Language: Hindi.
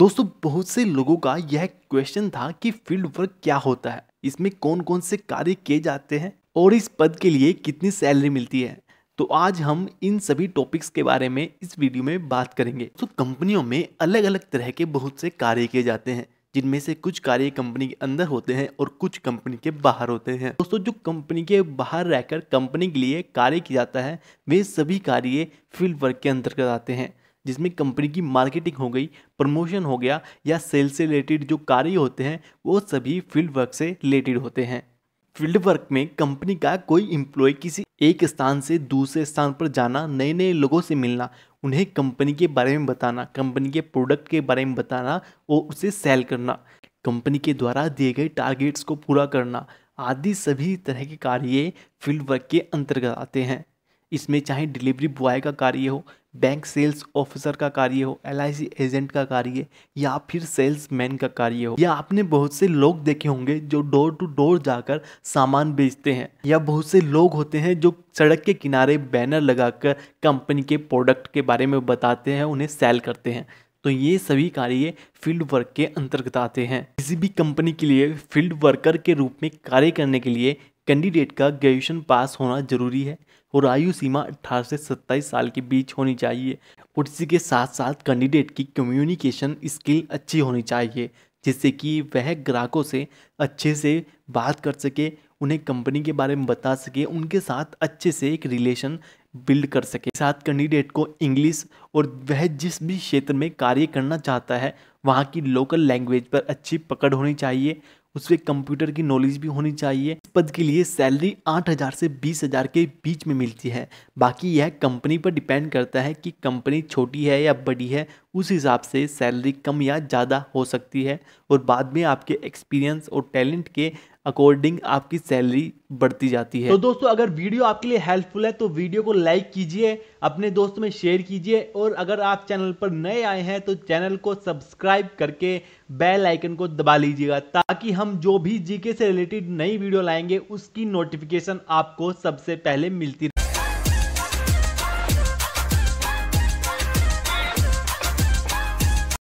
दोस्तों बहुत से लोगों का यह क्वेश्चन था कि फील्ड वर्क क्या होता है इसमें कौन कौन से कार्य किए जाते हैं और इस पद के लिए कितनी सैलरी मिलती है तो आज हम इन सभी टॉपिक्स के बारे में इस वीडियो में बात करेंगे तो कंपनियों में अलग अलग तरह के बहुत से कार्य किए जाते हैं जिनमें से कुछ कार्य कंपनी के अंदर होते हैं और कुछ कंपनी के बाहर होते हैं दोस्तों जो कंपनी के बाहर रहकर कंपनी के लिए कार्य किया जाता है वे सभी कार्य फील्ड वर्क के अंतर्गत आते हैं जिसमें कंपनी की मार्केटिंग हो गई प्रमोशन हो गया या सेल से रिलेटेड जो कार्य होते हैं वो सभी फील्ड वर्क से रिलेटेड होते हैं फील्ड वर्क में कंपनी का कोई एम्प्लॉय किसी एक स्थान से दूसरे स्थान पर जाना नए नए लोगों से मिलना उन्हें कंपनी के बारे में बताना कंपनी के प्रोडक्ट के बारे में बताना और उसे सेल करना कंपनी के द्वारा दिए गए टारगेट्स को पूरा करना आदि सभी तरह के कार्य फील्ड वर्क के अंतर्गत आते हैं इसमें चाहे डिलीवरी बॉय का कार्य हो बैंक सेल्स ऑफिसर का कार्य हो एल एजेंट का कार्य या फिर सेल्समैन का कार्य हो या आपने बहुत से लोग देखे होंगे जो डोर टू डोर जाकर सामान बेचते हैं या बहुत से लोग होते हैं जो सड़क के किनारे बैनर लगाकर कंपनी के प्रोडक्ट के बारे में बताते हैं उन्हें सेल करते हैं तो ये सभी कार्य फील्ड वर्क के अंतर्गत आते हैं किसी भी कंपनी के लिए फील्ड वर्कर के रूप में कार्य करने के लिए कैंडिडेट का ग्रेजुएशन पास होना जरूरी है और आयु सीमा अट्ठारह से सत्ताईस साल के बीच होनी चाहिए और इसी के साथ साथ कैंडिडेट की कम्युनिकेशन स्किल अच्छी होनी चाहिए जिससे कि वह ग्राहकों से अच्छे से बात कर सके उन्हें कंपनी के बारे में बता सके उनके साथ अच्छे से एक रिलेशन बिल्ड कर सके साथ कैंडिडेट को इंग्लिश और वह जिस भी क्षेत्र में कार्य करना चाहता है वहाँ की लोकल लैंग्वेज पर अच्छी पकड़ होनी चाहिए उसमें कंप्यूटर की नॉलेज भी होनी चाहिए पद के लिए सैलरी 8000 से 20000 के बीच में मिलती है बाकी यह कंपनी पर डिपेंड करता है कि कंपनी छोटी है या बड़ी है उस हिसाब से सैलरी कम या ज़्यादा हो सकती है और बाद में आपके एक्सपीरियंस और टैलेंट के अकॉर्डिंग आपकी सैलरी बढ़ती जाती है तो दोस्तों अगर वीडियो आपके लिए हेल्पफुल है तो वीडियो को लाइक कीजिए अपने दोस्तों में शेयर कीजिए और अगर आप चैनल पर नए आए हैं तो चैनल को सब्सक्राइब करके बेल आइकन को दबा लीजिएगा ताकि हम जो भी जीके से रिलेटेड नई वीडियो लाएंगे उसकी नोटिफिकेशन आपको सबसे पहले मिलती रहे